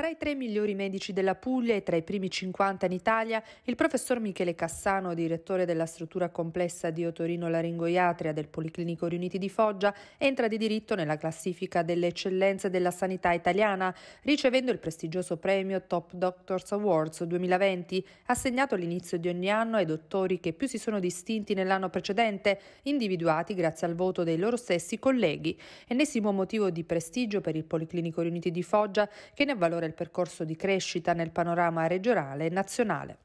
Tra i tre migliori medici della Puglia e tra i primi 50 in Italia, il professor Michele Cassano, direttore della struttura complessa di Otorino Laringoiatria del Policlinico Riuniti di Foggia, entra di diritto nella classifica delle eccellenze della sanità italiana, ricevendo il prestigioso premio Top Doctors Awards 2020, assegnato all'inizio di ogni anno ai dottori che più si sono distinti nell'anno precedente, individuati grazie al voto dei loro stessi colleghi. Ennesimo motivo di prestigio per il Policlinico Riuniti di Foggia che ne avvalora del percorso di crescita nel panorama regionale e nazionale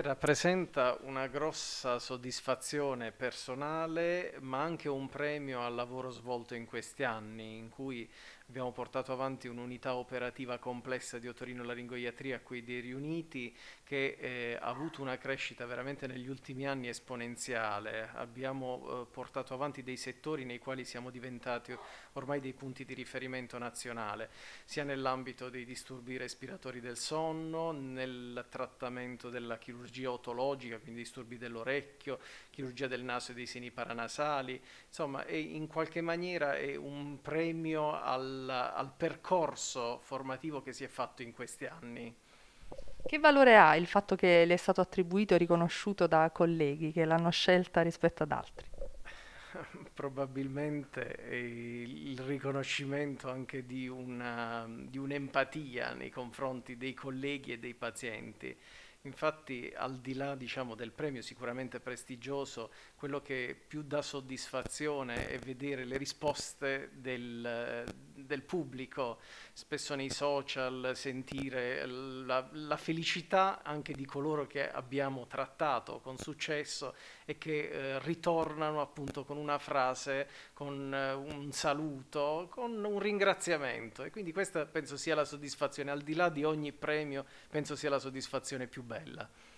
rappresenta una grossa soddisfazione personale, ma anche un premio al lavoro svolto in questi anni, in cui abbiamo portato avanti un'unità operativa complessa di otorino-laringoiatria qui dei riuniti che eh, ha avuto una crescita veramente negli ultimi anni esponenziale. Abbiamo eh, portato avanti dei settori nei quali siamo diventati ormai dei punti di riferimento nazionale, sia nell'ambito dei disturbi respiratori del sonno, nel trattamento della chirurgia chirurgia otologica, quindi disturbi dell'orecchio, chirurgia del naso e dei seni paranasali, insomma è in qualche maniera è un premio al, al percorso formativo che si è fatto in questi anni. Che valore ha il fatto che le è stato attribuito e riconosciuto da colleghi che l'hanno scelta rispetto ad altri? Probabilmente il riconoscimento anche di, una, di un'empatia nei confronti dei colleghi e dei pazienti Infatti, al di là diciamo, del premio sicuramente prestigioso, quello che più dà soddisfazione è vedere le risposte del, del pubblico, spesso nei social, sentire la, la, felicità anche di coloro che abbiamo trattato con successo e che eh, ritornano appunto con una frase, con eh, un saluto, con un ringraziamento. E quindi questa penso sia la soddisfazione, al di là di ogni premio, penso sia la soddisfazione più bella.